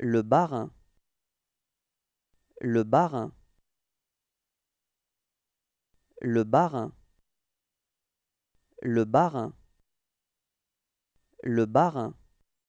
le barin le barin le barin le barin le barin